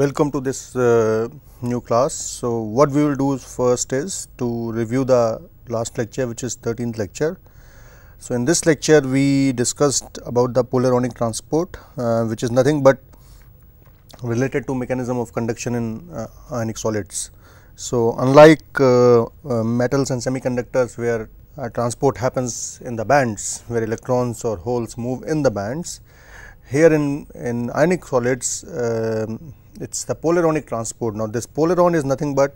welcome to this uh, new class. So, what we will do first is to review the last lecture which is 13th lecture. So, in this lecture we discussed about the polaronic transport uh, which is nothing but related to mechanism of conduction in uh, ionic solids. So, unlike uh, uh, metals and semiconductors where uh, transport happens in the bands where electrons or holes move in the bands, here in, in ionic solids um, it is the polaronic transport. Now, this polaron is nothing but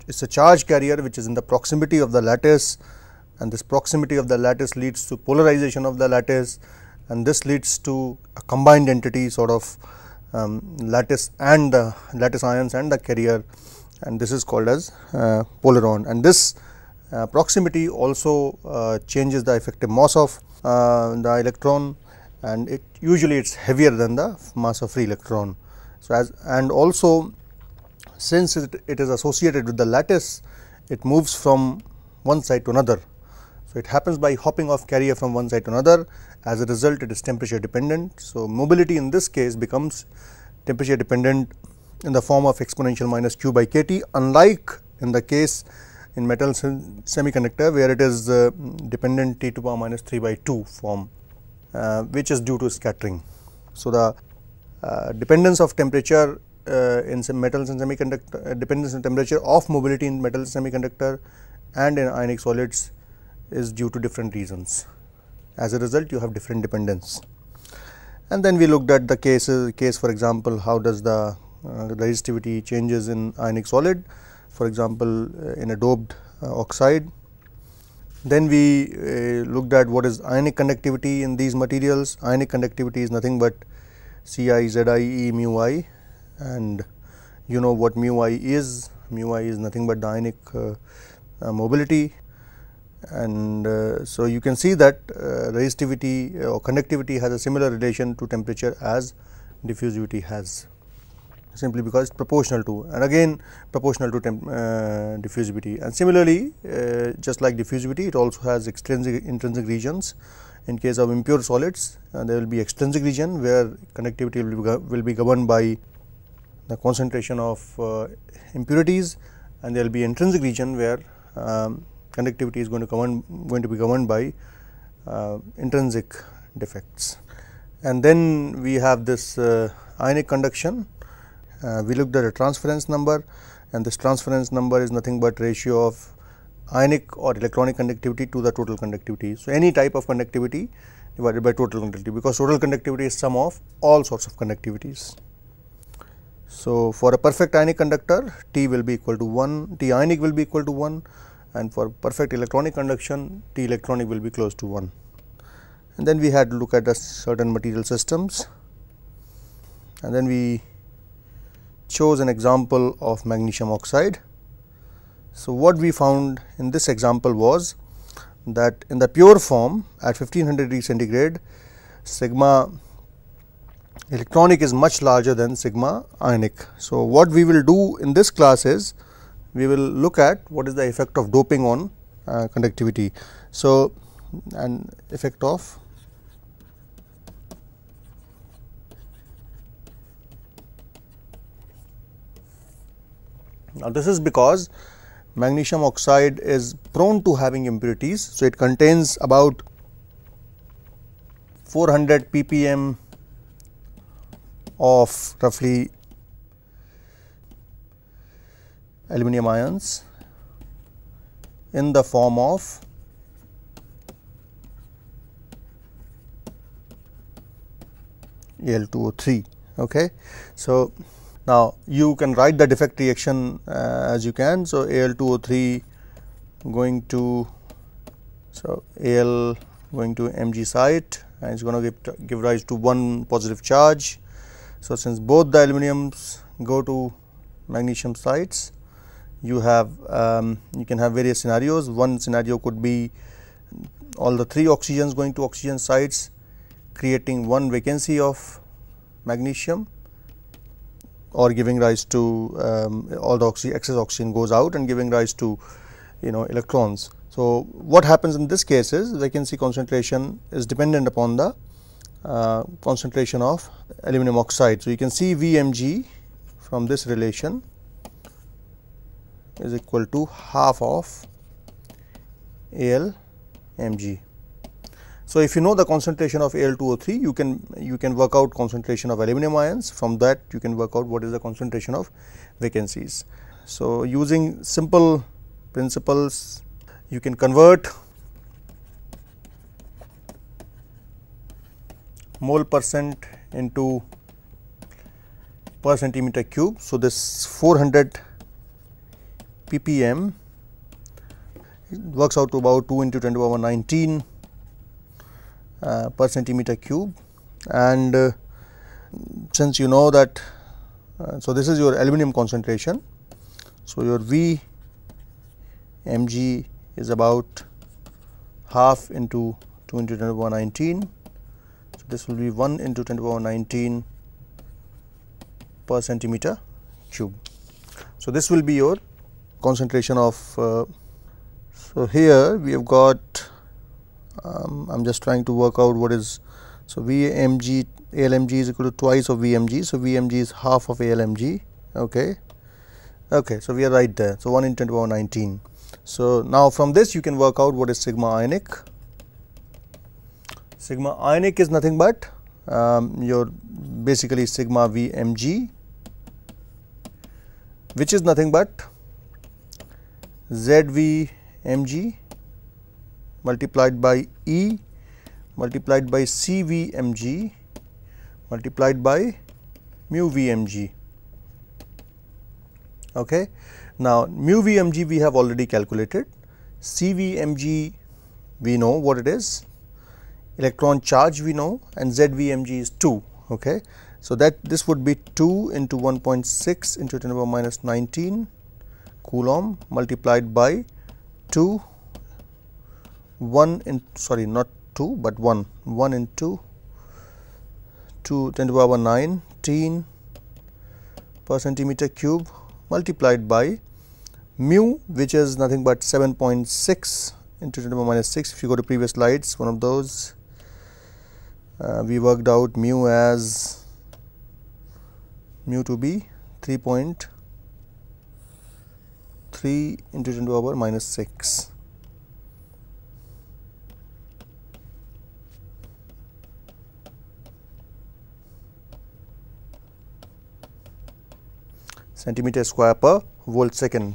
it is a charge carrier which is in the proximity of the lattice and this proximity of the lattice leads to polarization of the lattice and this leads to a combined entity sort of um, lattice and the lattice ions and the carrier and this is called as uh, polaron and this uh, proximity also uh, changes the effective mass of uh, the electron and it usually it is heavier than the mass of free electron. So, as and also since it, it is associated with the lattice, it moves from one side to another. So, it happens by hopping off carrier from one side to another as a result it is temperature dependent. So, mobility in this case becomes temperature dependent in the form of exponential minus q by kT unlike in the case in metal semiconductor where it is uh, dependent t to power minus 3 by 2 form uh, which is due to scattering. So, the uh, dependence of temperature uh, in some metals and semiconductor uh, dependence on temperature of mobility in metals semiconductor and in ionic solids is due to different reasons. As a result, you have different dependence. And then we looked at the cases, case for example, how does the uh, resistivity changes in ionic solid, for example, uh, in a doped uh, oxide. Then we looked at what is ionic conductivity in these materials. Ionic conductivity is nothing but C i Z i E mu i and you know what mu i is. Mu i is nothing but dynamic uh, uh, mobility and uh, so you can see that uh, resistivity uh, or conductivity has a similar relation to temperature as diffusivity has simply because it's proportional to and again proportional to temp, uh, diffusivity and similarly just like diffusivity it also has extrinsic intrinsic regions in case of impure solids, uh, there will be extrinsic region where conductivity will be, will be governed by the concentration of uh, impurities and there will be intrinsic region where um, conductivity is going to, govern, going to be governed by uh, intrinsic defects. And then we have this uh, ionic conduction. Uh, we looked at a transference number and this transference number is nothing but ratio of ionic or electronic conductivity to the total conductivity. So, any type of conductivity divided by total conductivity because total conductivity is sum of all sorts of conductivities. So, for a perfect ionic conductor T will be equal to 1, T ionic will be equal to 1 and for perfect electronic conduction T electronic will be close to 1. And then we had to look at a certain material systems and then we chose an example of magnesium oxide so, what we found in this example was that in the pure form at 1500 degree centigrade sigma electronic is much larger than sigma ionic. So, what we will do in this class is we will look at what is the effect of doping on uh, conductivity. So, an effect of now this is because magnesium oxide is prone to having impurities. So, it contains about 400 ppm of roughly aluminum ions in the form of Al2O3. Okay. So, now, you can write the defect reaction uh, as you can. So, Al2O3 going to so Al going to Mg site and it is going to give, give rise to one positive charge. So, since both the aluminiums go to magnesium sites, you have um, you can have various scenarios. One scenario could be all the three oxygens going to oxygen sites creating one vacancy of magnesium or giving rise to um, all the oxy excess oxygen goes out and giving rise to you know electrons. So, what happens in this case is vacancy concentration is dependent upon the uh, concentration of aluminum oxide. So, you can see VMG from this relation is equal to half of ALMG. So, if you know the concentration of Al2O3, you can you can work out concentration of aluminum ions. From that, you can work out what is the concentration of vacancies. So, using simple principles, you can convert mole percent into per centimeter cube. So, this 400 ppm works out to about 2 into 10 to the power 19 uh, per centimeter cube and uh, since you know that uh, so this is your aluminum concentration so your V mg is about half into 2 into 10 to the power 19 so this will be 1 into 10 to the power 19 per centimeter cube so this will be your concentration of uh, so here we have got um, I'm just trying to work out what is so VMG ALMG is equal to twice of VMG so VMG is half of ALMG okay okay so we are right there so 1 in 10 to power 19 so now from this you can work out what is sigma ionic sigma ionic is nothing but um, your basically sigma VMG which is nothing but ZVMG multiplied by E multiplied by CVMG multiplied by mu VMG. Okay. Now, mu VMG we have already calculated, CVMG we know what it is, electron charge we know and ZVMG is 2. Okay. So, that this would be 2 into 1.6 into 10 to the power minus 19 coulomb multiplied by 2 1 in sorry not 2 but 1 1 in 2 10 to the power 19 per centimeter cube multiplied by mu which is nothing but 7.6 into 10 to the power minus 6 if you go to previous slides one of those uh, we worked out mu as mu to be 3.3 into 10 to the power minus 6 centimeter square per volt second.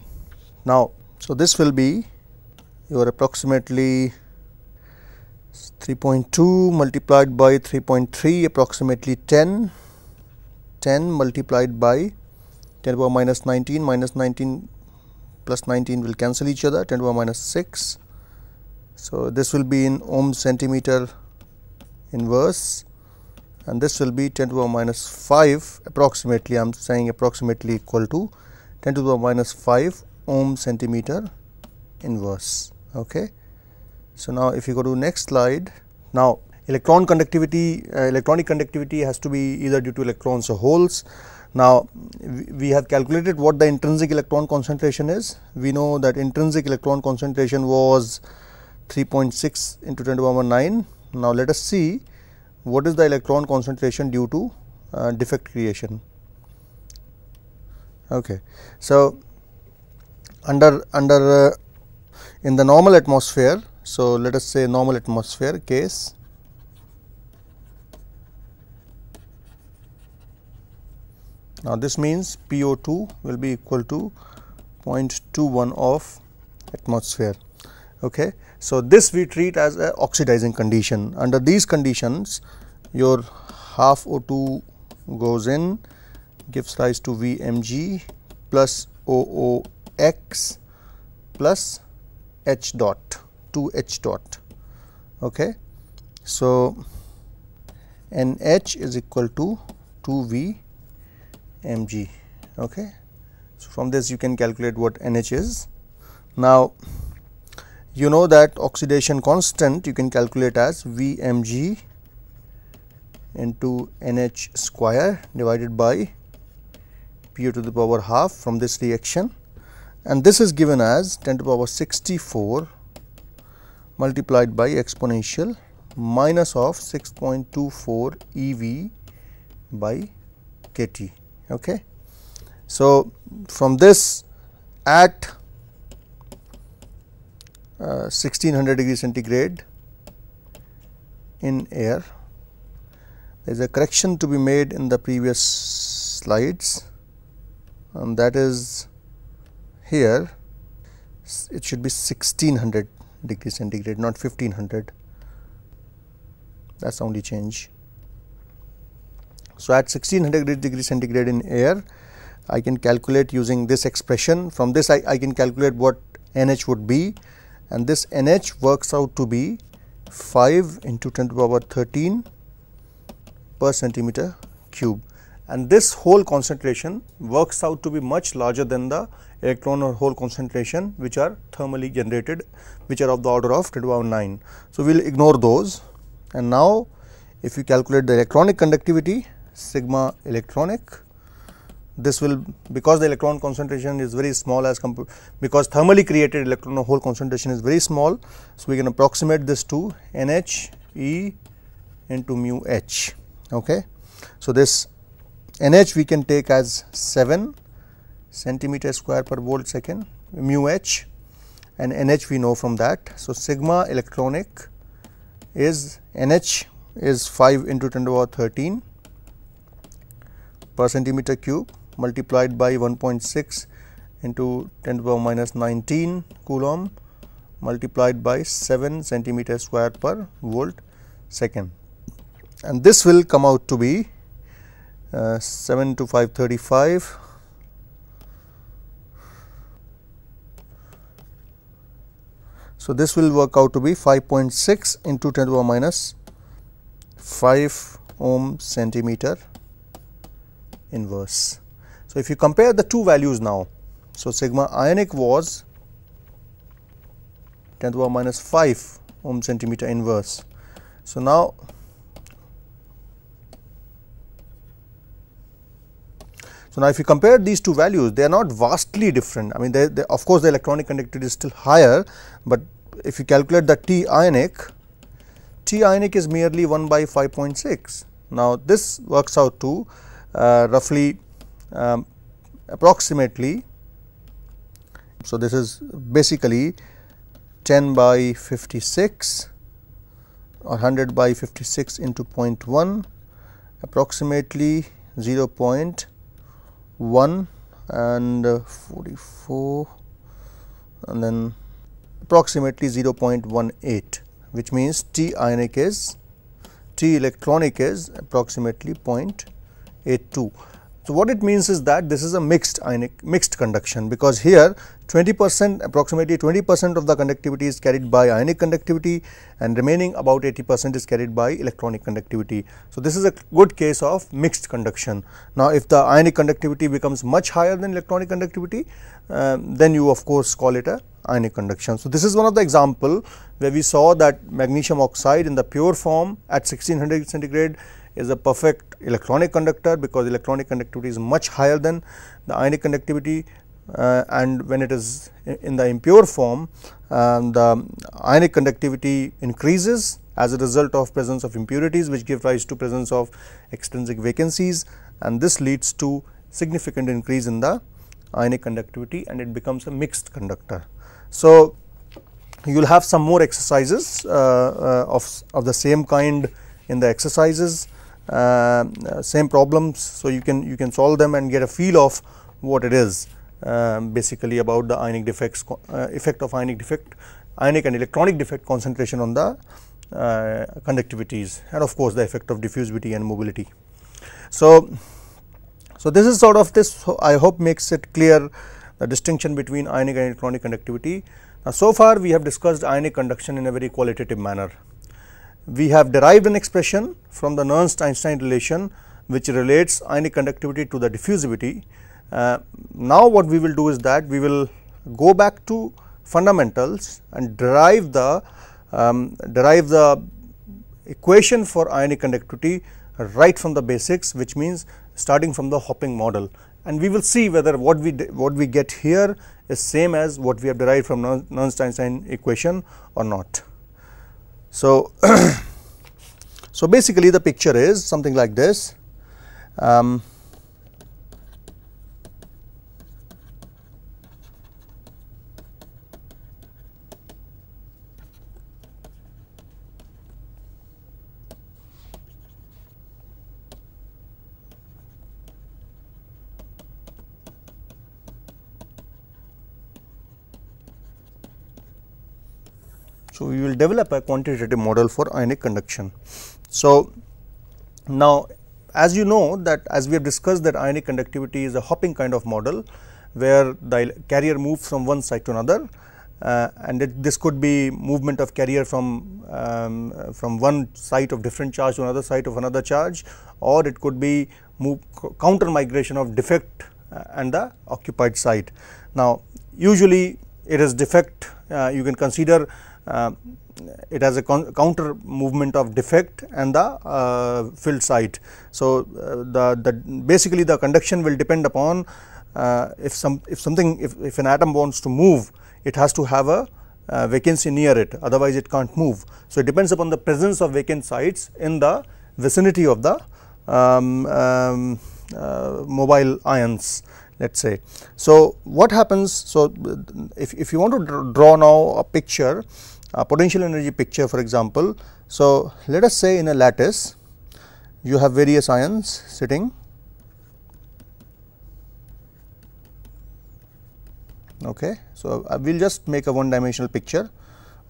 Now, so this will be your approximately 3.2 multiplied by 3.3 approximately 10 10 multiplied by 10 power minus 19 minus 19 plus 19 will cancel each other 10 power minus 6 so this will be in ohm centimeter inverse and this will be 10 to the power minus 5 approximately I am saying approximately equal to 10 to the power minus 5 ohm centimeter inverse okay so now if you go to next slide now electron conductivity uh, electronic conductivity has to be either due to electrons or holes now we have calculated what the intrinsic electron concentration is we know that intrinsic electron concentration was 3.6 into 10 to the power 9 now let us see what is the electron concentration due to uh, defect creation okay so under under uh, in the normal atmosphere so let us say normal atmosphere case now this means PO2 will be equal to 0.21 of atmosphere okay so this we treat as a oxidizing condition under these conditions your half O2 goes in gives rise to VMG plus OOX plus H dot 2H dot okay. So, NH is equal to 2VMG okay. So, from this you can calculate what NH is. Now, you know that oxidation constant you can calculate as VMG into NH square divided by PO to the power half from this reaction and this is given as 10 to the power 64 multiplied by exponential minus of 6.24 EV by KT. Okay. So, from this at uh, 1600 degree centigrade in air there is a correction to be made in the previous slides and that is here it should be 1600 degree centigrade not 1500 that's the only change so at 1600 degree centigrade in air I can calculate using this expression from this I, I can calculate what NH would be and this NH works out to be 5 into 10 to the power 13 per centimeter cube and this whole concentration works out to be much larger than the electron or hole concentration which are thermally generated which are of the order of 10 to the power 9. So, we will ignore those and now if you calculate the electronic conductivity sigma electronic this will because the electron concentration is very small as compared because thermally created electron hole concentration is very small. So, we can approximate this to NH E into mu H okay. So, this NH we can take as 7 centimeter square per volt second mu h and NH we know from that. So, sigma electronic is NH is 5 into 10 to the power 13 per centimeter cube multiplied by 1.6 into 10 to the power minus 19 coulomb multiplied by 7 centimeter square per volt second and this will come out to be uh, 7 to 535 So, this will work out to be 5.6 into 10 to the power minus 5 ohm centimeter inverse. So, if you compare the two values now, so sigma ionic was 10 to the power minus 5 ohm centimeter inverse. So, now So, now if you compare these two values, they are not vastly different. I mean, they, they, of course, the electronic conductivity is still higher, but if you calculate the T ionic, T ionic is merely 1 by 5.6. Now, this works out to uh, roughly um, approximately. So, this is basically 10 by 56 or 100 by 56 into 0.1 approximately 0. 1 and uh, 44 and then approximately 0.18 which means T ionic is T electronic is approximately 0.82. So, what it means is that this is a mixed ionic mixed conduction because here 20% approximately 20% of the conductivity is carried by ionic conductivity and remaining about 80% is carried by electronic conductivity. So, this is a good case of mixed conduction. Now, if the ionic conductivity becomes much higher than electronic conductivity, um, then you of course call it a ionic conduction. So, this is one of the example where we saw that magnesium oxide in the pure form at 1600 centigrade is a perfect electronic conductor because electronic conductivity is much higher than the ionic conductivity uh, and when it is in the impure form uh, the ionic conductivity increases as a result of presence of impurities which give rise to presence of extrinsic vacancies and this leads to significant increase in the ionic conductivity and it becomes a mixed conductor. So, you will have some more exercises uh, uh, of, of the same kind in the exercises uh, same problems. So, you can you can solve them and get a feel of what it is um, basically about the ionic defects uh, effect of ionic defect ionic and electronic defect concentration on the uh, conductivities and of course the effect of diffusivity and mobility so so this is sort of this i hope makes it clear the distinction between ionic and electronic conductivity now so far we have discussed ionic conduction in a very qualitative manner we have derived an expression from the Nernst-Einstein relation which relates ionic conductivity to the diffusivity uh, now what we will do is that we will go back to fundamentals and derive the um, derive the equation for ionic conductivity right from the basics which means starting from the hopping model and we will see whether what we what we get here is same as what we have derived from non-Einstein equation or not. So, so basically the picture is something like this. Um, So, we will develop a quantitative model for ionic conduction. So, now as you know that as we have discussed that ionic conductivity is a hopping kind of model where the carrier moves from one side to another uh, and it, this could be movement of carrier from um, from one site of different charge to another site of another charge or it could be move counter migration of defect uh, and the occupied site. Now usually it is defect uh, you can consider uh, it has a counter movement of defect and the uh, filled site. So, uh, the, the basically the conduction will depend upon uh, if some if something if, if an atom wants to move it has to have a uh, vacancy near it otherwise it can't move. So, it depends upon the presence of vacant sites in the vicinity of the um, um, uh, mobile ions let us say. So, what happens? So, if, if you want to draw now a picture potential energy picture for example. So, let us say in a lattice you have various ions sitting okay. So, uh, we will just make a one dimensional picture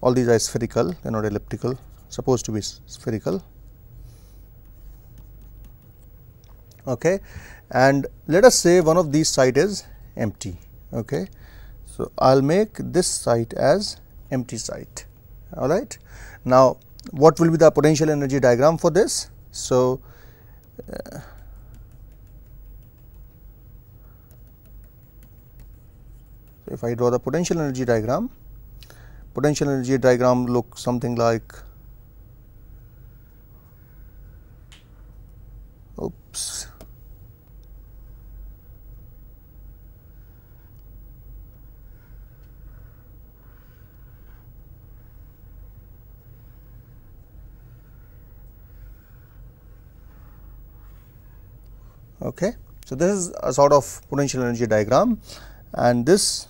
all these are spherical they are not elliptical supposed to be spherical okay. and let us say one of these site is empty. Okay. So, I will make this site as empty site all right. Now, what will be the potential energy diagram for this? So, uh, if I draw the potential energy diagram, potential energy diagram looks something like Okay. So, this is a sort of potential energy diagram and this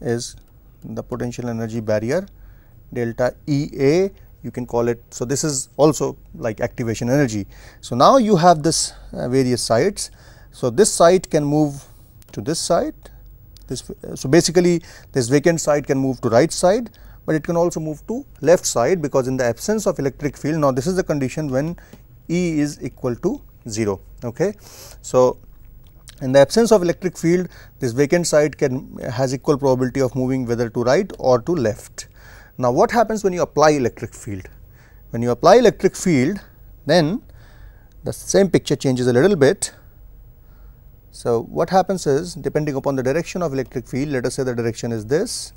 is the potential energy barrier delta E A you can call it. So, this is also like activation energy. So, now you have this uh, various sites. So, this site can move to this side. This, uh, so, basically this vacant site can move to right side, but it can also move to left side because in the absence of electric field now this is the condition when E is equal to 0 okay. So, in the absence of electric field this vacant site can has equal probability of moving whether to right or to left. Now, what happens when you apply electric field? When you apply electric field then the same picture changes a little bit. So, what happens is depending upon the direction of electric field let us say the direction is this.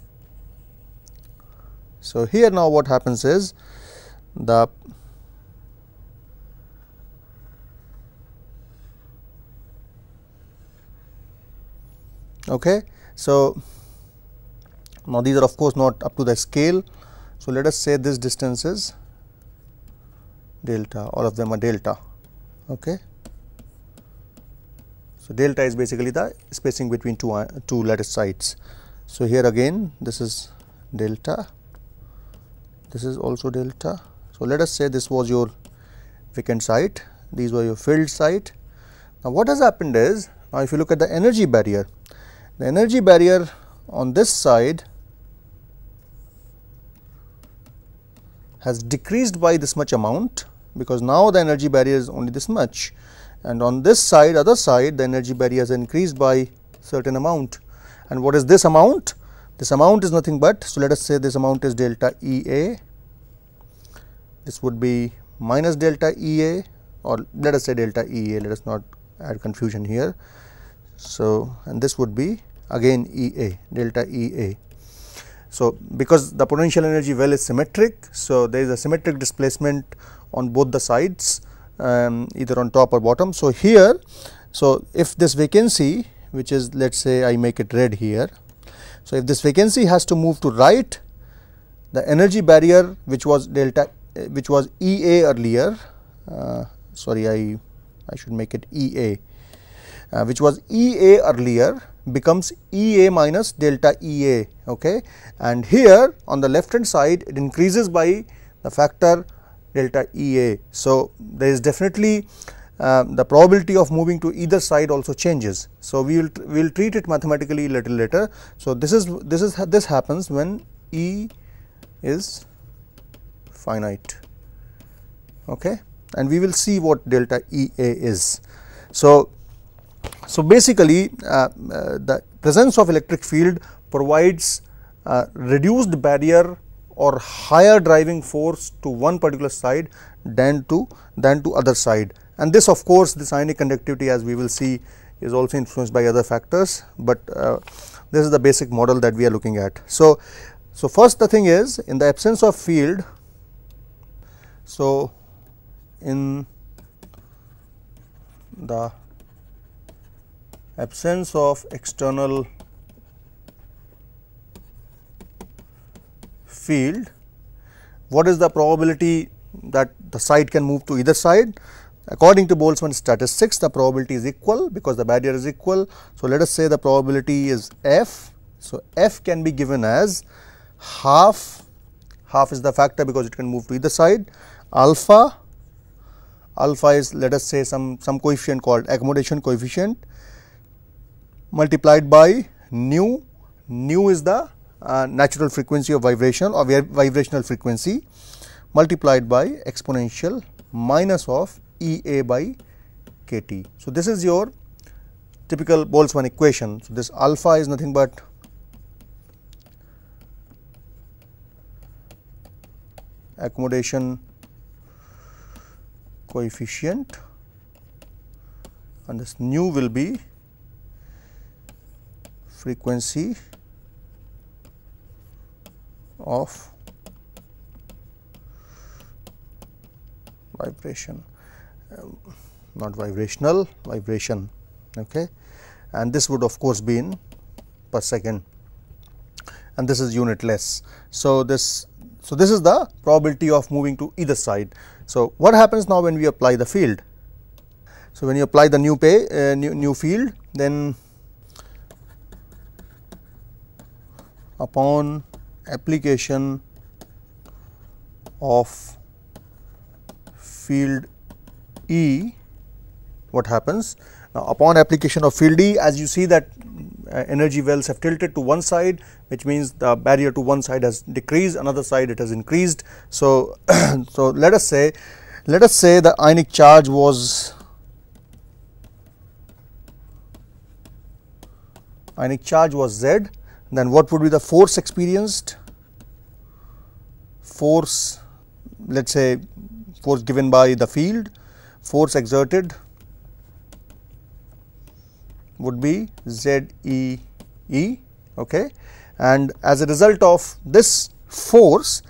So, here now what happens is the okay so now these are of course not up to the scale so let us say this distance is delta all of them are delta okay so delta is basically the spacing between two uh, two lattice sites. so here again this is delta this is also delta so let us say this was your vacant site these were your filled site now what has happened is now if you look at the energy barrier the energy barrier on this side has decreased by this much amount because now the energy barrier is only this much and on this side other side the energy barrier has increased by certain amount and what is this amount this amount is nothing but so let us say this amount is delta ea this would be minus delta ea or let us say delta ea let us not add confusion here so and this would be again E A delta E A. So, because the potential energy well is symmetric, so there is a symmetric displacement on both the sides um, either on top or bottom. So, here so if this vacancy which is let us say I make it red here. So, if this vacancy has to move to right the energy barrier which was delta eh, which was E A earlier uh, sorry I I should make it E A uh, which was E A earlier becomes E A minus delta E A. Okay. And here on the left hand side it increases by the factor delta E A. So, there is definitely uh, the probability of moving to either side also changes. So, we will we will treat it mathematically little later. So, this is this is this happens when E is finite okay and we will see what delta EA is. So, so, basically uh, uh, the presence of electric field provides uh, reduced barrier or higher driving force to one particular side than to than to other side and this of course this ionic conductivity as we will see is also influenced by other factors but uh, this is the basic model that we are looking at so so first the thing is in the absence of field so in the absence of external field, what is the probability that the side can move to either side? According to Boltzmann statistics, the probability is equal because the barrier is equal. So, let us say the probability is f. So, f can be given as half, half is the factor because it can move to either side, alpha, alpha is let us say some, some coefficient called accommodation coefficient multiplied by nu, nu is the uh, natural frequency of vibration or vibrational frequency multiplied by exponential minus of Ea by kT. So, this is your typical Boltzmann equation. So, this alpha is nothing but accommodation coefficient and this nu will be frequency of vibration um, not vibrational vibration okay and this would of course be in per second and this is unitless so this so this is the probability of moving to either side so what happens now when we apply the field so when you apply the new pay uh, new, new field then upon application of field E what happens. Now, upon application of field E as you see that uh, energy wells have tilted to one side which means the barrier to one side has decreased another side it has increased. So, so let us say let us say the ionic charge was ionic charge was Z then what would be the force experienced force let us say force given by the field force exerted would be Z E E okay. and as a result of this force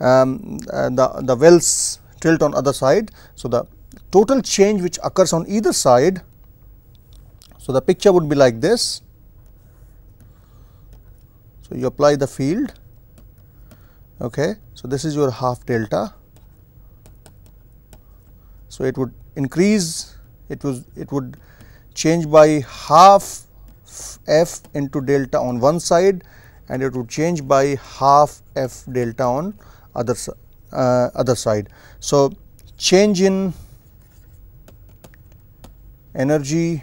um, uh, the, the wells tilt on other side. So, the total change which occurs on either side. So, the picture would be like this so, you apply the field okay. So, this is your half delta. So, it would increase it was it would change by half f into delta on one side and it would change by half f delta on other uh, other side. So, change in energy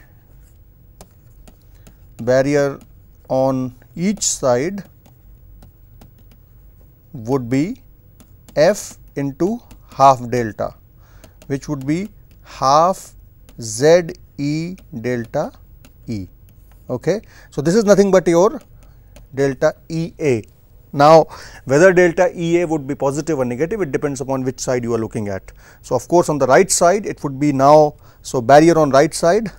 barrier on each side would be f into half delta which would be half z e delta e. Okay. So, this is nothing but your delta E A. Now, whether delta E A would be positive or negative it depends upon which side you are looking at. So, of course, on the right side it would be now, so barrier on right side,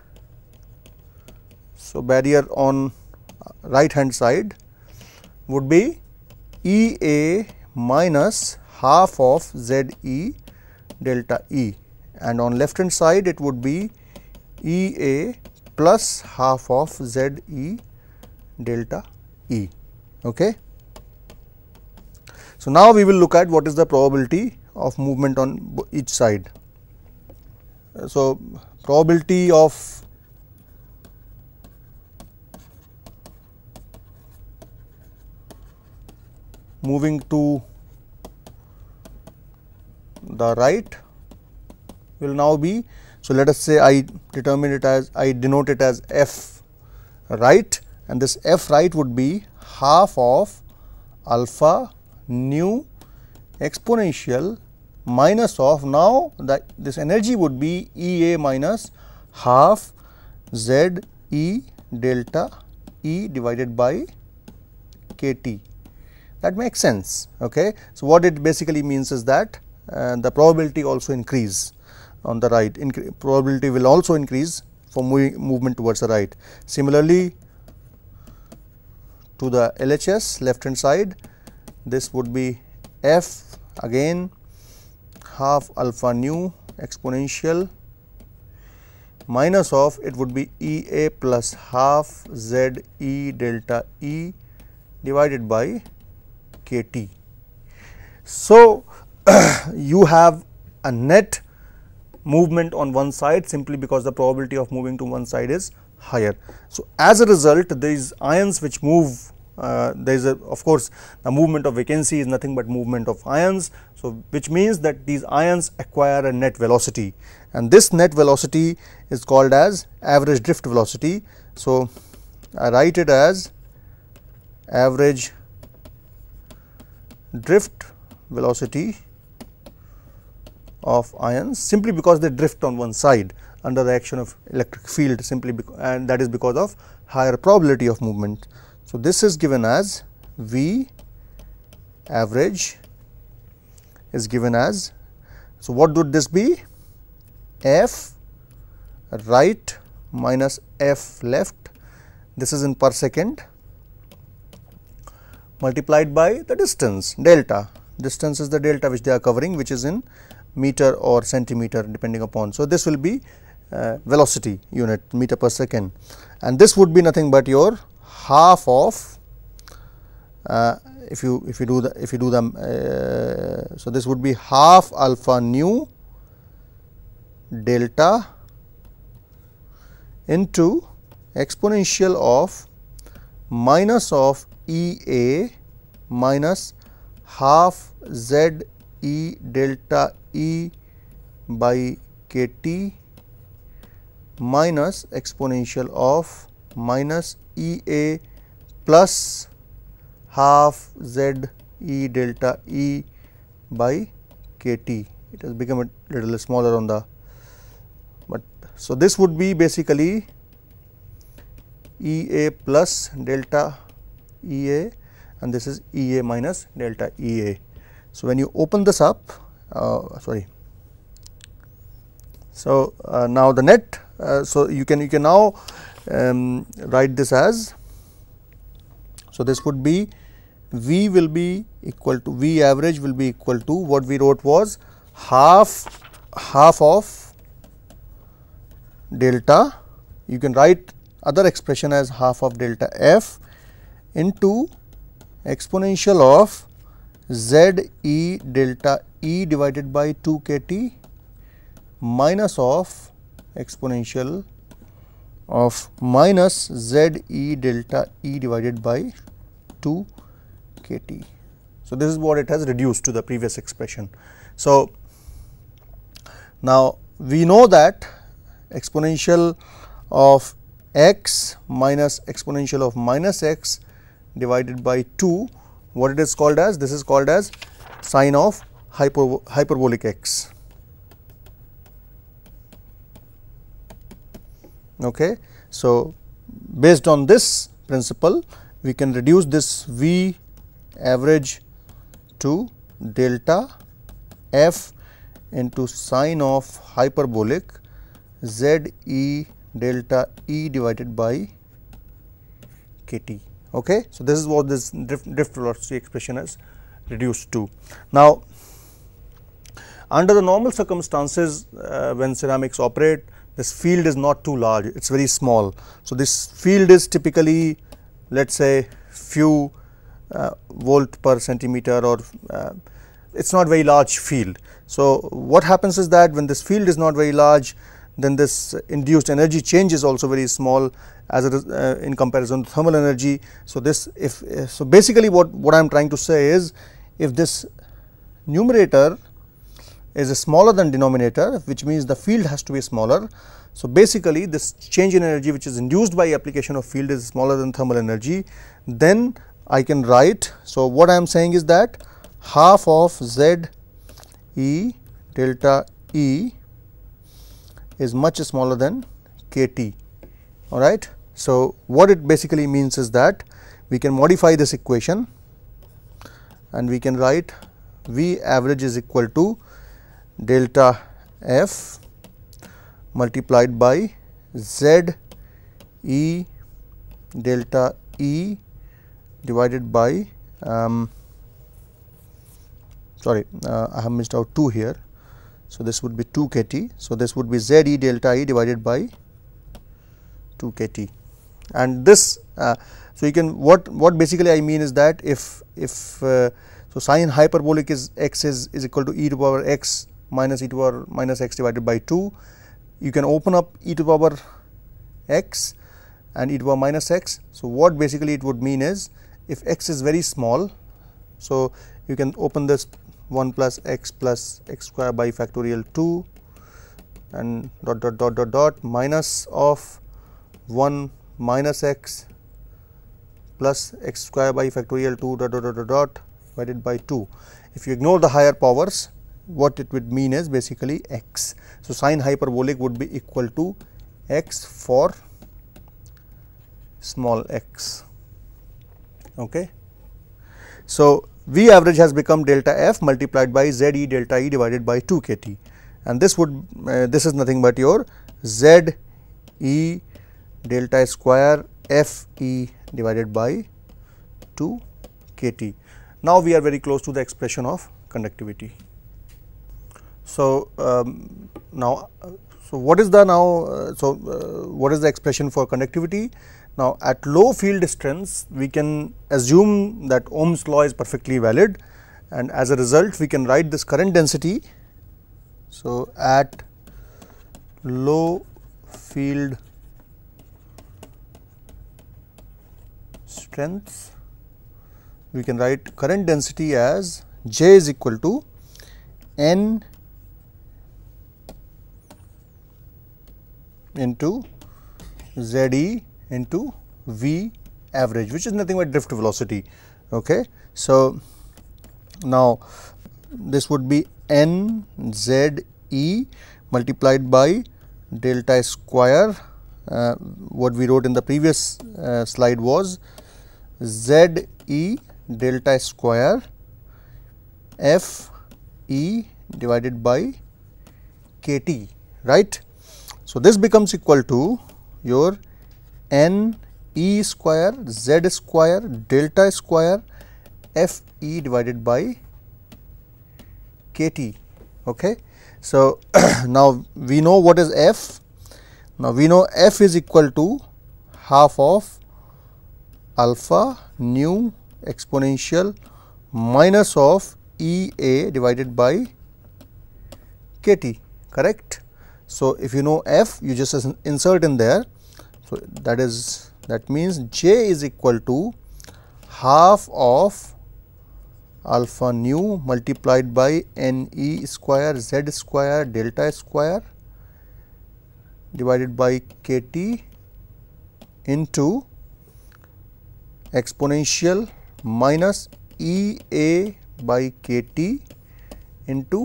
so barrier on right hand side would be E A minus half of Z E delta E and on left hand side it would be E A plus half of Z E delta E. Okay. So, now we will look at what is the probability of movement on each side. So, probability of moving to the right will now be. So, let us say I determine it as I denote it as f right and this f right would be half of alpha nu exponential minus of now that this energy would be E a minus half z e delta e divided by k t that makes sense. Okay. So, what it basically means is that uh, the probability also increase on the right, Incre probability will also increase for moving, movement towards the right. Similarly, to the LHS left hand side, this would be f again half alpha nu exponential minus of it would be E a plus half z e delta e divided by k t. So, you have a net movement on one side simply because the probability of moving to one side is higher. So, as a result these ions which move uh, there is a of course, the movement of vacancy is nothing but movement of ions. So, which means that these ions acquire a net velocity and this net velocity is called as average drift velocity. So, I write it as average drift velocity of ions simply because they drift on one side under the action of electric field simply and that is because of higher probability of movement. So, this is given as V average is given as. So, what would this be? F right minus F left this is in per second multiplied by the distance delta. Distance is the delta which they are covering which is in meter or centimeter depending upon. So, this will be uh, velocity unit meter per second and this would be nothing but your half of uh, if you if you do the if you do them uh, so this would be half alpha nu delta into exponential of minus of E A minus half Z E delta E by K T minus exponential of minus E A plus half Z E delta E by K T. It has become a little smaller on the but so this would be basically E A plus delta EA and this is EA minus delta EA. So, when you open this up uh, sorry. So, uh, now the net uh, so you can you can now um, write this as so this would be V will be equal to V average will be equal to what we wrote was half half of delta you can write other expression as half of delta f into exponential of z e delta e divided by 2 k t minus of exponential of minus z e delta e divided by 2 k t. So, this is what it has reduced to the previous expression. So, now we know that exponential of x minus exponential of minus x divided by 2 what it is called as this is called as sine of hyper, hyperbolic x okay so based on this principle we can reduce this v average to delta f into sine of hyperbolic z e delta e divided by kt Okay. So, this is what this drift, velocity expression is reduced to. Now, under the normal circumstances uh, when ceramics operate this field is not too large it is very small. So, this field is typically let us say few uh, volt per centimeter or uh, it is not very large field. So, what happens is that when this field is not very large then this induced energy change is also very small as a, uh, in comparison to thermal energy. So, this if so basically what, what I am trying to say is if this numerator is smaller than denominator which means the field has to be smaller. So, basically this change in energy which is induced by application of field is smaller than thermal energy then I can write. So, what I am saying is that half of Z E delta E is much smaller than K T all right. So, what it basically means is that we can modify this equation and we can write V average is equal to delta F multiplied by Z E delta E divided by um, sorry uh, I have missed out 2 here. So, this would be 2 k t. So, this would be Z E delta E divided by 2 k t and this uh, so you can what what basically I mean is that if if uh, so sine hyperbolic is x is, is equal to e to power x minus e to power minus x divided by 2 you can open up e to power x and e to power minus x. So, what basically it would mean is if x is very small. So, you can open this 1 plus x plus x square by factorial 2 and dot dot dot dot dot minus of 1 minus x plus x square by factorial 2 dot dot dot dot, dot divided by 2. If you ignore the higher powers what it would mean is basically x. So, sine hyperbolic would be equal to x for small x. Okay. So, V average has become delta f multiplied by Z e delta e divided by 2 k t and this would uh, this is nothing but your Z e delta square f e divided by 2 k t. Now, we are very close to the expression of conductivity. So, um, now so what is the now uh, so uh, what is the expression for conductivity? Now, at low field strengths we can assume that Ohm's law is perfectly valid and as a result we can write this current density. So, at low field strength we can write current density as J is equal to N into Z E into V average which is nothing but drift velocity. Okay. So, now this would be N Z E multiplied by delta square uh, what we wrote in the previous uh, slide was Z E delta square F E divided by K T right. So, this becomes equal to your N E square Z square delta square F E divided by K T okay. So, now we know what is F. Now, we know F is equal to half of alpha nu exponential minus of E A divided by K T correct. So, if you know F you just insert in there. So, that is that means J is equal to half of alpha nu multiplied by N E square Z square delta square divided by K T into exponential minus E A by K T into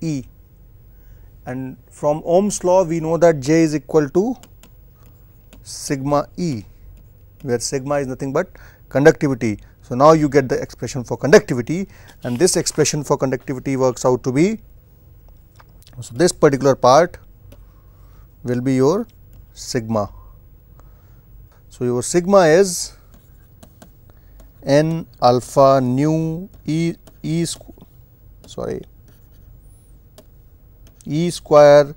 E and from Ohm's law we know that J is equal to sigma E where sigma is nothing but conductivity. So, now you get the expression for conductivity and this expression for conductivity works out to be. So, this particular part will be your sigma. So, your sigma is n alpha nu e, e sorry e square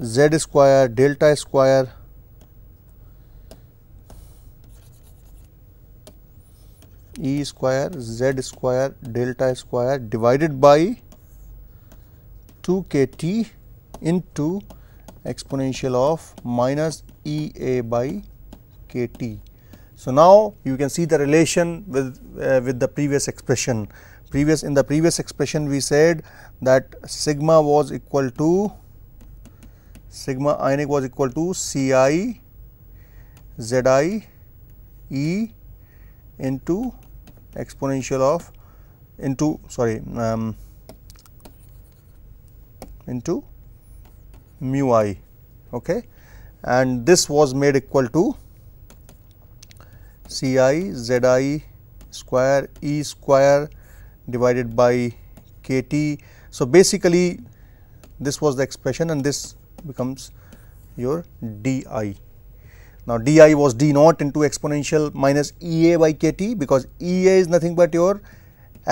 z square delta square e square z square delta square divided by 2 k t into exponential of minus e a by k t. So, now you can see the relation with, uh, with the previous expression. Previous in the previous expression we said that sigma was equal to sigma ionic was equal to C i Z i E into exponential of into sorry um, into mu i okay and this was made equal to C i Z i square E square divided by K t. So, basically this was the expression and this becomes your d i. Now, d i was d naught into exponential minus E a by K t because E a is nothing but your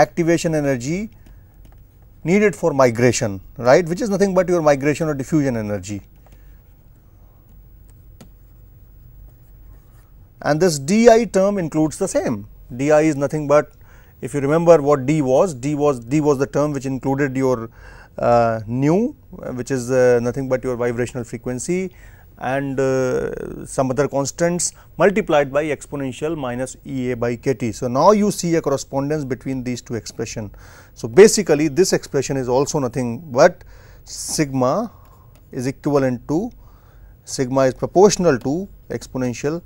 activation energy needed for migration right which is nothing but your migration or diffusion energy and this di term includes the same. di is nothing but if you remember what d was, d was d was the term which included your uh, nu uh, which is uh, nothing but your vibrational frequency and uh, some other constants multiplied by exponential minus Ea by kT. So, now you see a correspondence between these two expression. So, basically this expression is also nothing but sigma is equivalent to sigma is proportional to exponential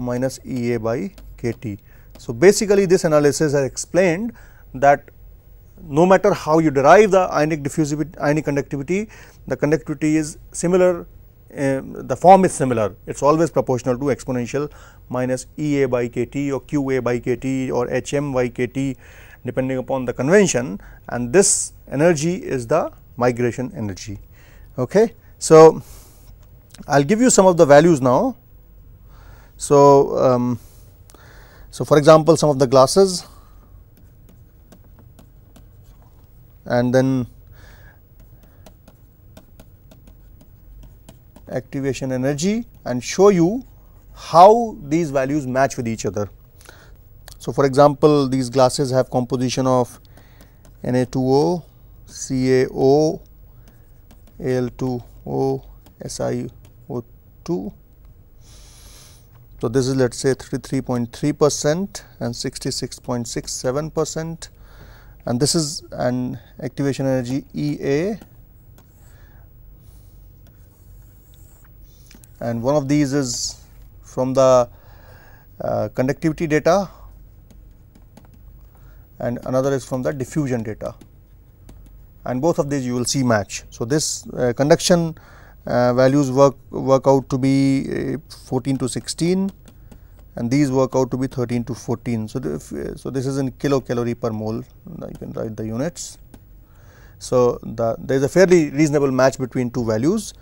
minus E A by K T. So, basically this analysis has explained that no matter how you derive the ionic diffusivity, ionic conductivity, the conductivity is similar, uh, the form is similar, it is always proportional to exponential minus E A by K T or Q A by K T or H M by K T depending upon the convention and this energy is the migration energy. Okay. So, I will give you some of the values now. So, um, so for example, some of the glasses and then activation energy and show you how these values match with each other. So, for example, these glasses have composition of Na2O, CaO, Al2O, SiO2 so, this is let us say 33.3 percent and 66.67 percent and this is an activation energy E A and one of these is from the uh, conductivity data and another is from the diffusion data and both of these you will see match. So, this uh, conduction uh, values work work out to be uh, 14 to 16 and these work out to be 13 to 14. So, the, so this is in kilocalorie per mole you can write the units. So, the, there is a fairly reasonable match between two values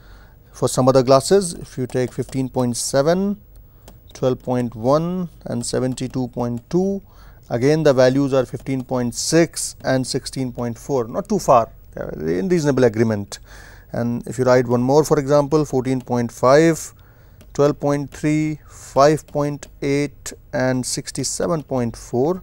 for some other glasses if you take 15.7 12.1 and 72.2 again the values are 15.6 and 16.4 not too far in reasonable agreement and if you write one more for example 14.5 12.3 5.8 and 67.4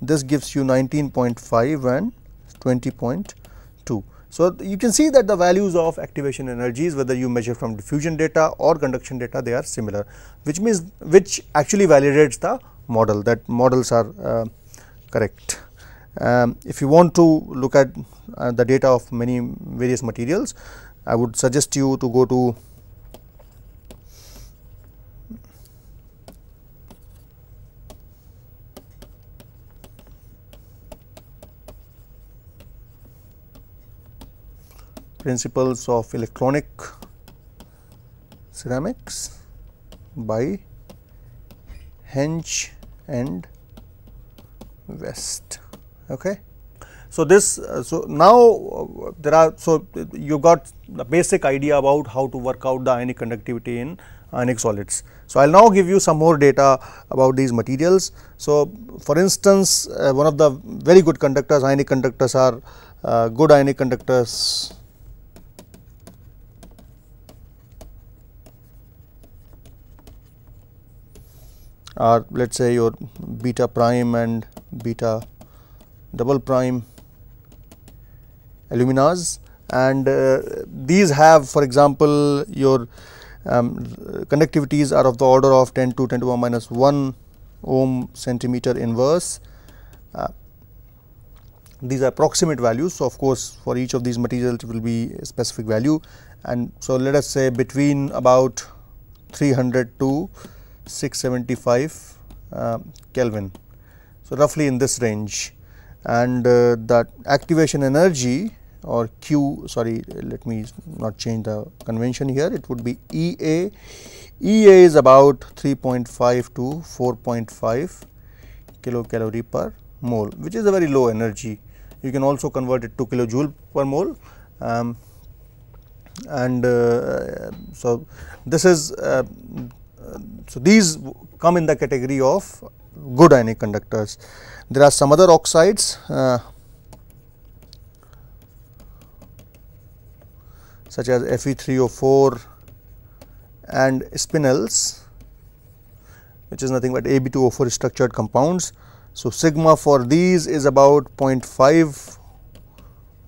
this gives you 19.5 and 20.2 so you can see that the values of activation energies whether you measure from diffusion data or conduction data they are similar which means which actually validates the model that models are uh, correct um, if you want to look at uh, the data of many various materials, I would suggest you to go to principles of electronic ceramics by Hench and West. Okay. So, this uh, so now uh, there are so uh, you got the basic idea about how to work out the ionic conductivity in ionic solids. So, I will now give you some more data about these materials. So, for instance, uh, one of the very good conductors ionic conductors are uh, good ionic conductors are let us say your beta prime and beta double prime aluminas and uh, these have for example your um, conductivities are of the order of 10 to 10 to one minus minus 1 ohm centimeter inverse. Uh, these are approximate values. So, of course, for each of these materials it will be a specific value and so let us say between about 300 to 675 uh, Kelvin. So, roughly in this range and uh, that activation energy or Q sorry let me not change the convention here it would be EA. EA is about 3.5 to 4.5 kilocalorie per mole which is a very low energy. You can also convert it to kilojoule per mole um, and uh, so this is uh, so these come in the category of good ionic conductors. There are some other oxides uh, such as Fe3O4 and spinels which is nothing but AB2O4 structured compounds. So, sigma for these is about 0.5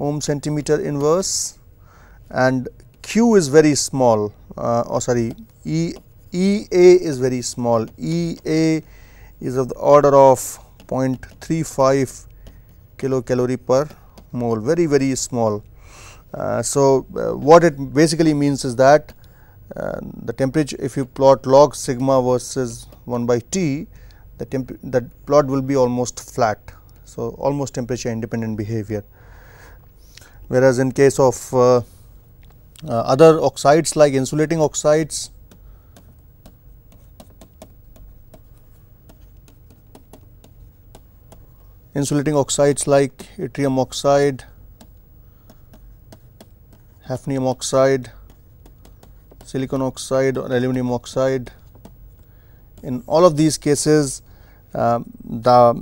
ohm centimeter inverse and Q is very small uh, or oh sorry E EA is very small EA is of the order of 0.35 kilocalorie per mole very very small. Uh, so, uh, what it basically means is that uh, the temperature if you plot log sigma versus 1 by T the temp the plot will be almost flat. So, almost temperature independent behavior whereas in case of uh, uh, other oxides like insulating oxides insulating oxides like yttrium oxide, hafnium oxide, silicon oxide or aluminum oxide. In all of these cases, uh, the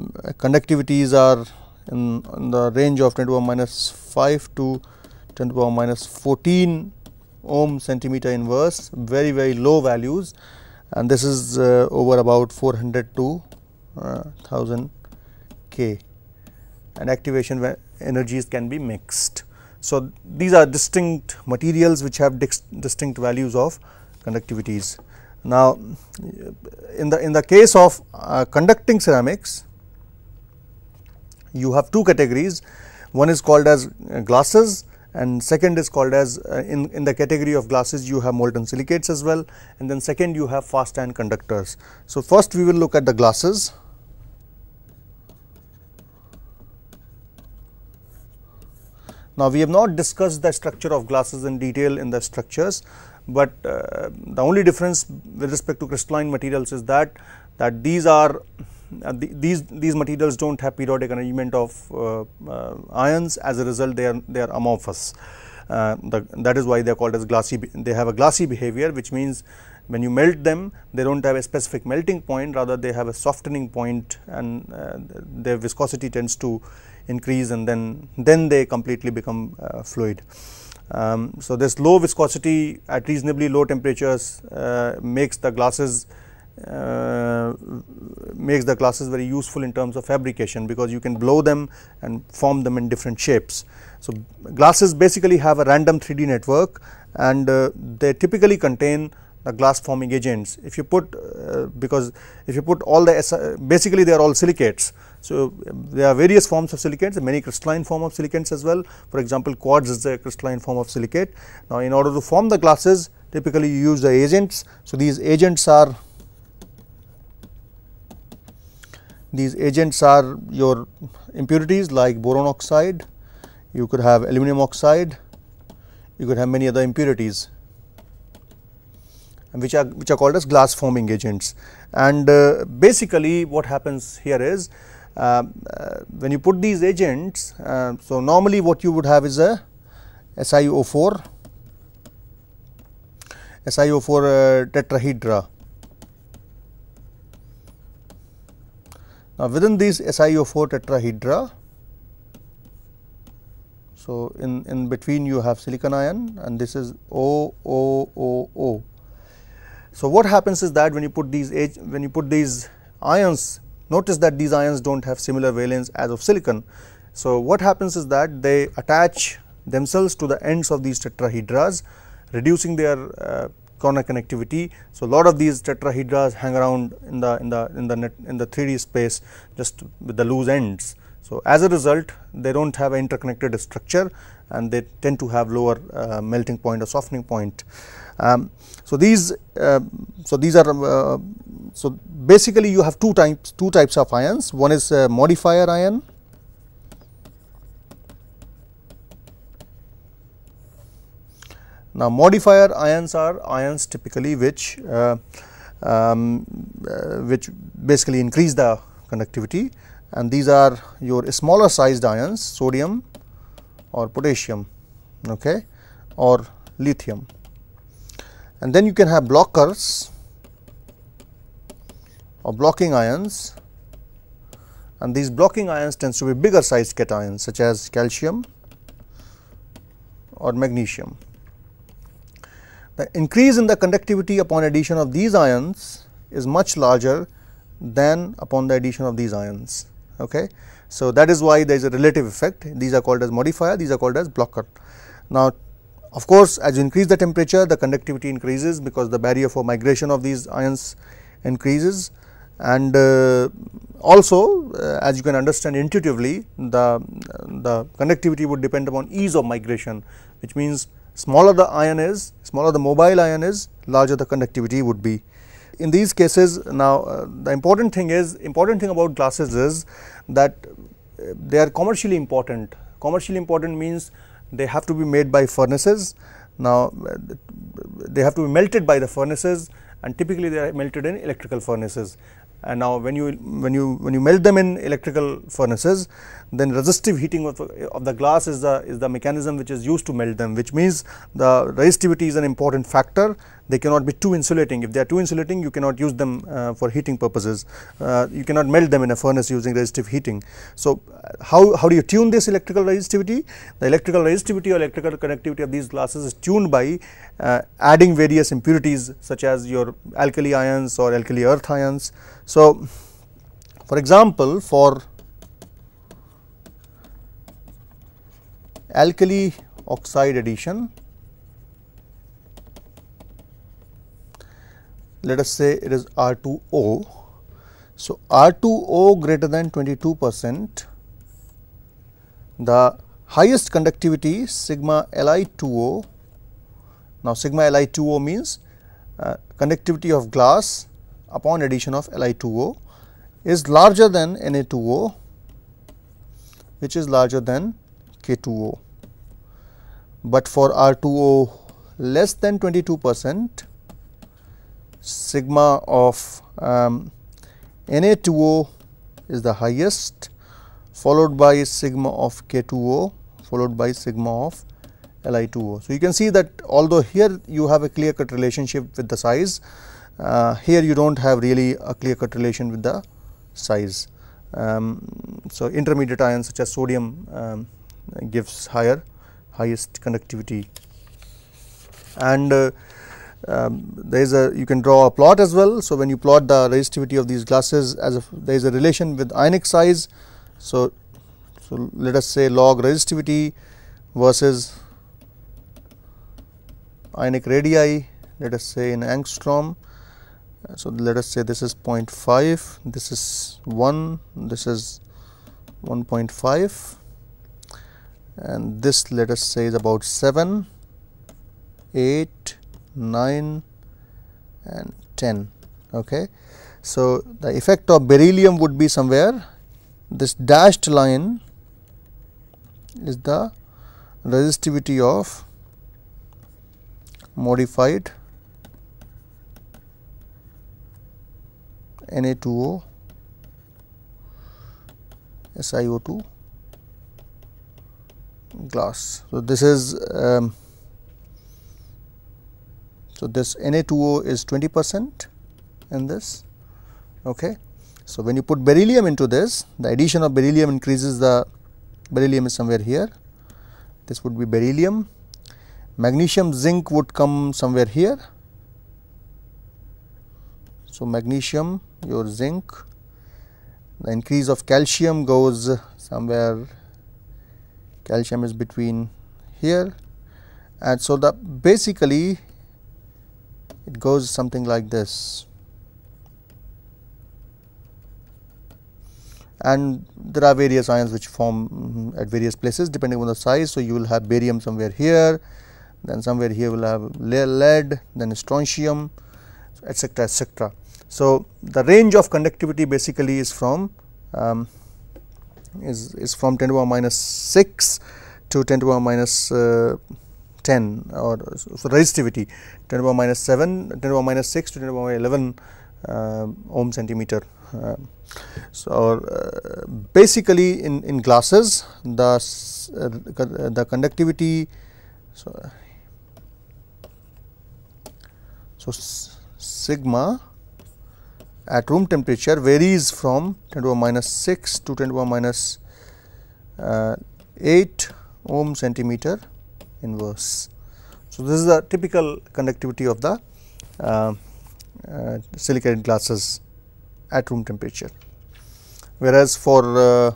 conductivities are in, in, the range of 10 to the power minus 5 to 10 to the power minus 14 ohm centimeter inverse, very, very low values and this is uh, over about 400 to uh, 1000 K and activation energies can be mixed. So, these are distinct materials which have distinct values of conductivities. Now, in the in the case of uh, conducting ceramics, you have two categories. One is called as uh, glasses and second is called as uh, in, in the category of glasses you have molten silicates as well and then second you have fast iron conductors. So, first we will look at the glasses. Now, we have not discussed the structure of glasses in detail in the structures, but uh, the only difference with respect to crystalline materials is that that these are uh, the, these these materials do not have periodic arrangement of uh, uh, ions as a result they are they are amorphous. Uh, the, that is why they are called as glassy they have a glassy behavior which means when you melt them they do not have a specific melting point rather they have a softening point and uh, their viscosity tends to increase and then, then they completely become uh, fluid. Um, so, this low viscosity at reasonably low temperatures uh, makes the glasses uh, makes the glasses very useful in terms of fabrication because you can blow them and form them in different shapes. So, glasses basically have a random 3D network and uh, they typically contain the glass forming agents. If you put uh, because if you put all the uh, basically they are all silicates. So, um, there are various forms of silicates, many crystalline form of silicates as well. For example, quartz is a crystalline form of silicate. Now, in order to form the glasses, typically you use the agents. So, these agents are these agents are your impurities like boron oxide, you could have aluminum oxide, you could have many other impurities which are which are called as glass forming agents and uh, basically what happens here is um, uh, when you put these agents, um, so normally what you would have is a SiO4, SiO4 uh, tetrahedra. Now, within these SiO4 tetrahedra, so in, in between you have silicon ion and this is O, O, O, O. So, what happens is that when you put these when you put these ions Notice that these ions do not have similar valence as of silicon. So, what happens is that they attach themselves to the ends of these tetrahedras reducing their uh, corner connectivity. So, a lot of these tetrahedras hang around in the in the in the net, in the 3D space just with the loose ends. So, as a result they do not have an interconnected structure and they tend to have lower uh, melting point or softening point. Um, so these uh, so these are uh, so basically you have two types two types of ions. One is modifier ion. Now modifier ions are ions typically which uh, um, uh, which basically increase the conductivity and these are your smaller sized ions sodium or potassium okay or lithium and then you can have blockers or blocking ions and these blocking ions tends to be bigger sized cations such as calcium or magnesium. The increase in the conductivity upon addition of these ions is much larger than upon the addition of these ions. Okay. So, that is why there is a relative effect these are called as modifier these are called as blocker. Now, of course, as you increase the temperature, the conductivity increases because the barrier for migration of these ions increases and uh, also uh, as you can understand intuitively the, the conductivity would depend upon ease of migration which means smaller the ion is, smaller the mobile ion is, larger the conductivity would be. In these cases now uh, the important thing is, important thing about glasses is that uh, they are commercially important. Commercially important means they have to be made by furnaces. Now, uh, they have to be melted by the furnaces and typically they are melted in electrical furnaces. And now, when you when you when you melt them in electrical furnaces, then resistive heating of, of the glass is the is the mechanism which is used to melt them. Which means the resistivity is an important factor. They cannot be too insulating. If they are too insulating, you cannot use them uh, for heating purposes. Uh, you cannot melt them in a furnace using resistive heating. So, uh, how how do you tune this electrical resistivity? The electrical resistivity or electrical conductivity of these glasses is tuned by uh, adding various impurities such as your alkali ions or alkali earth ions. So, for example, for alkali oxide addition, let us say it is R2O. So, R2O greater than 22 percent, the highest conductivity sigma Li2O. Now, sigma Li2O means uh, conductivity of glass upon addition of Li2O is larger than Na2O which is larger than K2O. But for R2O less than 22 percent sigma of um, Na2O is the highest followed by sigma of K2O followed by sigma of Li2O. So, you can see that although here you have a clear cut relationship with the size, uh, here you do not have really a clear cut relation with the size. Um, so, intermediate ions such as sodium um, gives higher highest conductivity and uh, um, there is a you can draw a plot as well. So, when you plot the resistivity of these glasses as a, there is a relation with ionic size. So, so let us say log resistivity versus ionic radii let us say in angstrom uh, so let us say this is 0.5 this is 1 this is 1.5 and this let us say is about 7 8 9 and 10 okay so the effect of beryllium would be somewhere this dashed line is the resistivity of modified Na2O, SiO2 glass. So, this is um, so this Na2O is 20 percent in this. Okay. So, when you put beryllium into this, the addition of beryllium increases the beryllium is somewhere here. This would be beryllium. Magnesium zinc would come somewhere here. So, magnesium your zinc the increase of calcium goes somewhere calcium is between here and so the basically it goes something like this and there are various ions which form mm, at various places depending on the size so you will have barium somewhere here then somewhere here will have lead then strontium etc etc so, the range of conductivity basically is from um, is, is from 10 to power minus 6 to 10 to power minus, uh, 10 or so resistivity 10 to power minus 7 10 to power minus 6 to 10 to power 11 uh, ohm centimeter. Um, uh, so, basically in, in glasses the, uh, the conductivity so, so sigma at room temperature varies from 10 to the minus 6 to 10 to the minus uh, 8 ohm centimeter inverse. So, this is the typical conductivity of the uh, uh, silicate glasses at room temperature. Whereas, for uh,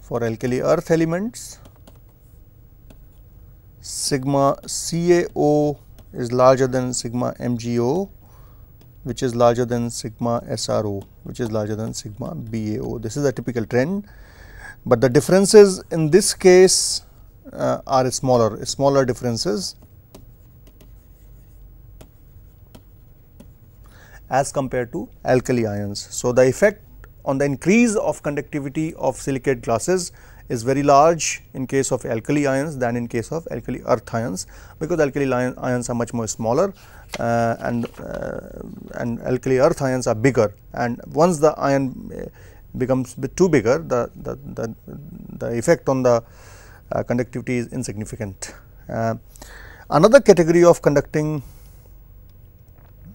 for alkali earth elements sigma CAO is larger than sigma MGO which is larger than sigma SRO which is larger than sigma BAO. This is a typical trend but the differences in this case uh, are smaller, smaller differences as compared to alkali ions. So, the effect on the increase of conductivity of silicate glasses is very large in case of alkali ions than in case of alkali earth ions because alkali ions are much more smaller uh, and uh, and alkali earth ions are bigger and once the ion uh, becomes bit too bigger the the the, the effect on the uh, conductivity is insignificant uh, another category of conducting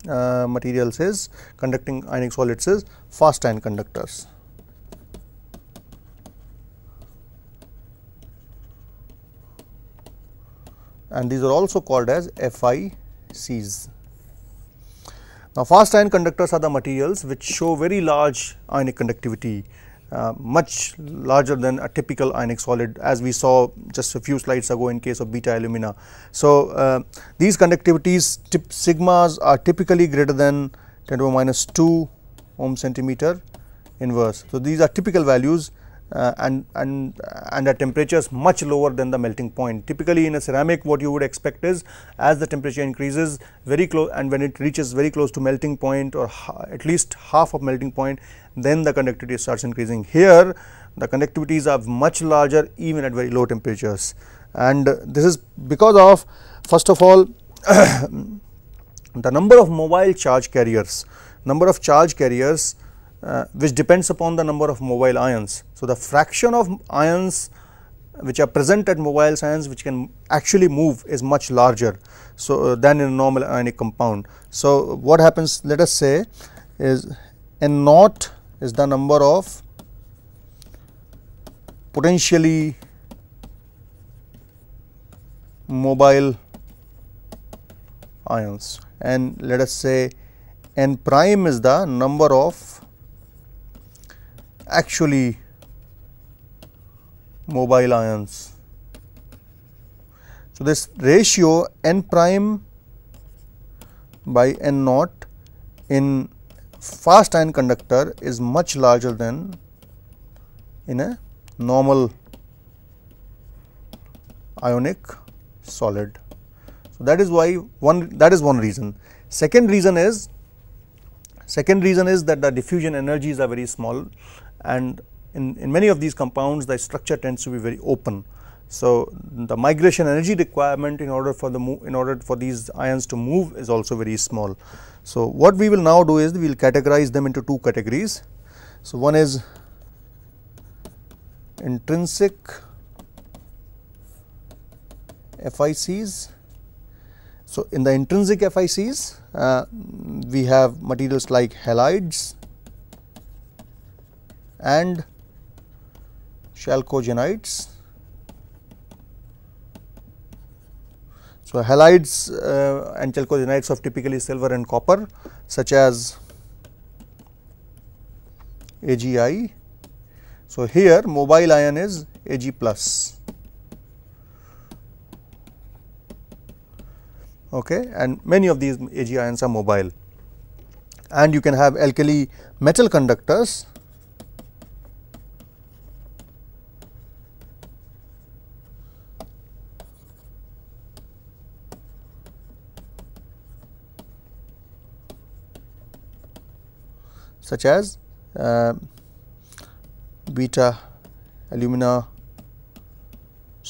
uh, materials is conducting ionic solids is fast ion conductors and these are also called as FICs. Now, fast ion conductors are the materials which show very large ionic conductivity, uh, much larger than a typical ionic solid as we saw just a few slides ago in case of beta alumina. So, uh, these conductivities sigmas are typically greater than 10 to the minus 2 ohm centimeter inverse. So, these are typical values uh, and and, uh, and, the temperature is much lower than the melting point. Typically in a ceramic what you would expect is as the temperature increases very close and when it reaches very close to melting point or at least half of melting point then the conductivity starts increasing. Here the conductivities are much larger even at very low temperatures and uh, this is because of first of all the number of mobile charge carriers, number of charge carriers uh, which depends upon the number of mobile ions. So, the fraction of ions which are present at mobile ions which can actually move is much larger so uh, than in a normal ionic compound. So, what happens let us say is n naught is the number of potentially mobile ions and let us say n prime is the number of actually mobile ions. So, this ratio n prime by n naught in fast ion conductor is much larger than in a normal ionic solid. So, that is why one that is one reason. Second reason is second reason is that the diffusion energies are very small and in, in many of these compounds the structure tends to be very open. So, the migration energy requirement in order for the in order for these ions to move is also very small. So, what we will now do is we will categorize them into two categories. So, one is intrinsic FICs. So, in the intrinsic FICs, uh, we have materials like halides, and chalcogenides. So, halides uh, and chalcogenides of typically silver and copper such as AGI. So, here mobile ion is Ag plus okay, and many of these Ag ions are mobile and you can have alkali metal conductors such as uh, beta alumina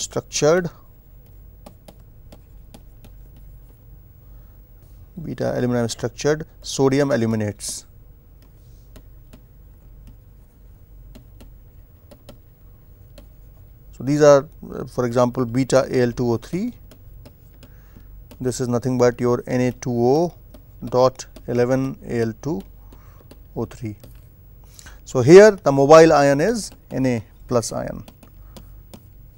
structured beta aluminum structured sodium aluminates. So, these are uh, for example, beta Al2O3, this is nothing but your Na2O dot 11 Al2 O3. So, here the mobile ion is Na plus ion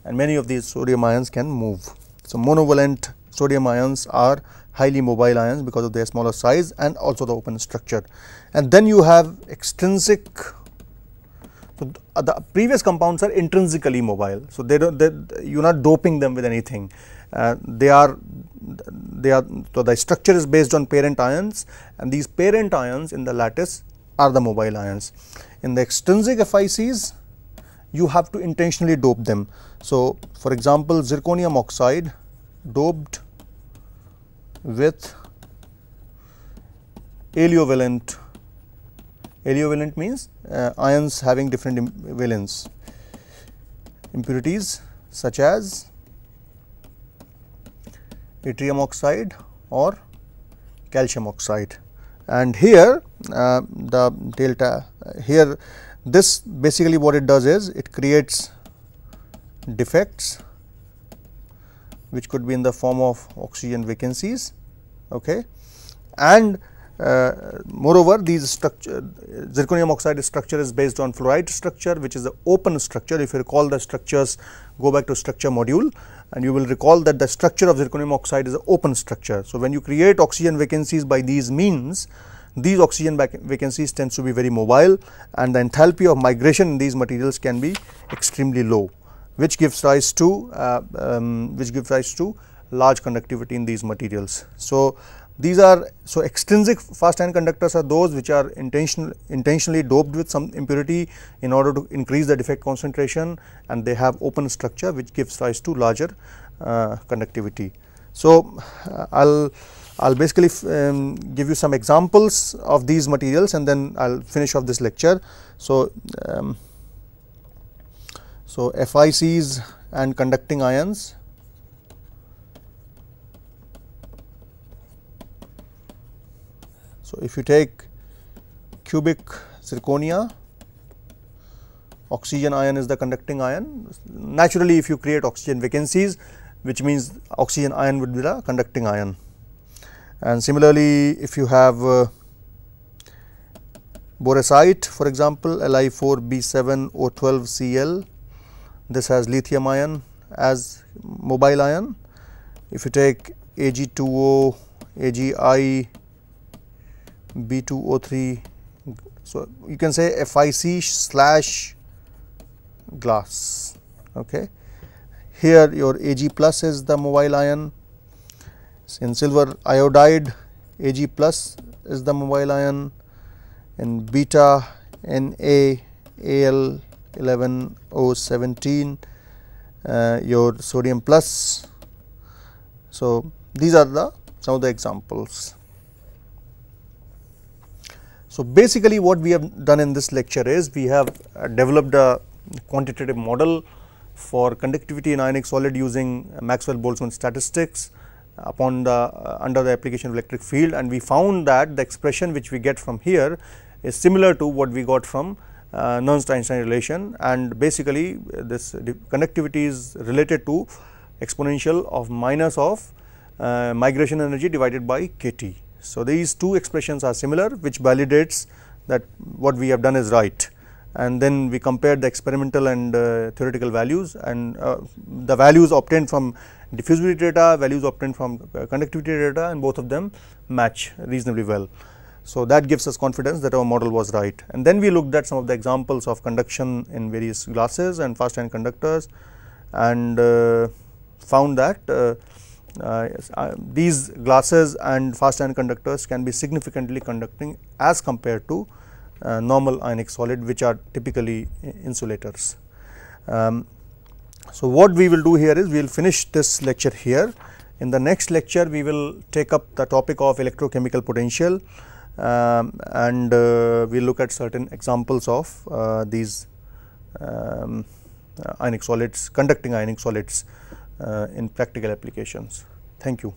and many of these sodium ions can move. So, monovalent sodium ions are highly mobile ions because of their smaller size and also the open structure. And then you have extrinsic, so uh, the previous compounds are intrinsically mobile. So, they do not, you are not doping them with anything. Uh, they are they are so the structure is based on parent ions and these parent ions in the lattice are the mobile ions. In the extrinsic FICs, you have to intentionally dope them. So, for example, zirconium oxide doped with aliovalent. Aliovalent means uh, ions having different Im valence impurities such as yttrium oxide or calcium oxide and here uh, the delta here this basically what it does is it creates defects which could be in the form of oxygen vacancies okay and uh, moreover these structure zirconium oxide structure is based on fluoride structure which is the open structure if you recall the structures go back to structure module and you will recall that the structure of zirconium oxide is an open structure. So, when you create oxygen vacancies by these means, these oxygen vacancies tends to be very mobile and the enthalpy of migration in these materials can be extremely low which gives rise to uh, um, which gives rise to large conductivity in these materials. So, these are so extrinsic fast ion conductors are those which are intentional intentionally doped with some impurity in order to increase the defect concentration and they have open structure which gives rise to larger uh, conductivity. So, I uh, will I will basically um, give you some examples of these materials and then I will finish off this lecture. So, um, so FICs and conducting ions So, if you take cubic zirconia, oxygen ion is the conducting ion. Naturally, if you create oxygen vacancies, which means oxygen ion would be the conducting ion. And similarly, if you have uh, boracite for example, Li4B7O12Cl, this has lithium ion as mobile ion. If you take Ag2O, AgI, B2O3 so you can say FIC slash glass okay here your Ag plus is the mobile ion in silver iodide Ag plus is the mobile ion in beta Na Al 11O17 uh, your sodium plus so these are the some of the examples so, basically what we have done in this lecture is we have uh, developed a quantitative model for conductivity in ionic solid using Maxwell Boltzmann statistics upon the uh, under the application of electric field and we found that the expression which we get from here is similar to what we got from uh, Nernst-Einstein relation and basically uh, this conductivity is related to exponential of minus of uh, migration energy divided by kT. So, these two expressions are similar which validates that what we have done is right and then we compared the experimental and uh, theoretical values and uh, the values obtained from diffusivity data, values obtained from uh, conductivity data and both of them match reasonably well. So, that gives us confidence that our model was right and then we looked at some of the examples of conduction in various glasses and fast hand conductors and uh, found that uh, uh, uh, these glasses and fast ion conductors can be significantly conducting as compared to uh, normal ionic solid which are typically insulators. Um, so, what we will do here is we will finish this lecture here. In the next lecture, we will take up the topic of electrochemical potential um, and uh, we will look at certain examples of uh, these um, ionic solids, conducting ionic solids. Uh, in practical applications. Thank you.